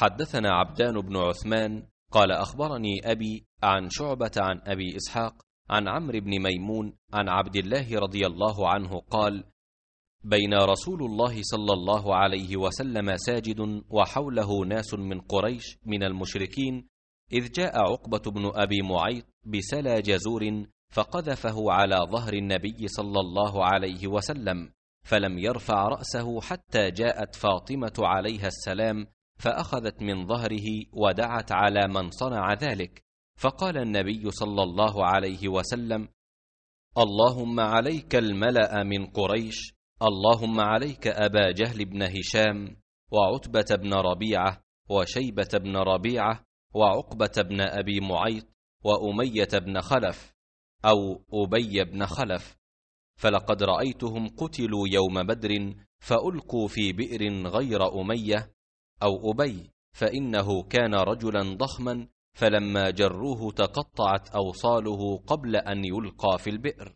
حدثنا عبدان بن عثمان قال أخبرني أبي عن شعبة عن أبي إسحاق عن عمرو بن ميمون عن عبد الله رضي الله عنه قال بين رسول الله صلى الله عليه وسلم ساجد وحوله ناس من قريش من المشركين إذ جاء عقبة بن أبي معيط بسلا جزور فقذفه على ظهر النبي صلى الله عليه وسلم فلم يرفع رأسه حتى جاءت فاطمة عليها السلام فأخذت من ظهره ودعت على من صنع ذلك فقال النبي صلى الله عليه وسلم اللهم عليك الملا من قريش اللهم عليك ابا جهل بن هشام وعتبه بن ربيعه وشيبه بن ربيعه وعقبه بن ابي معيط واميه بن خلف او ابي بن خلف فلقد رايتهم قتلوا يوم بدر فالقوا في بئر غير اميه أو أبي فإنه كان رجلا ضخما فلما جروه تقطعت أوصاله قبل أن يلقى في البئر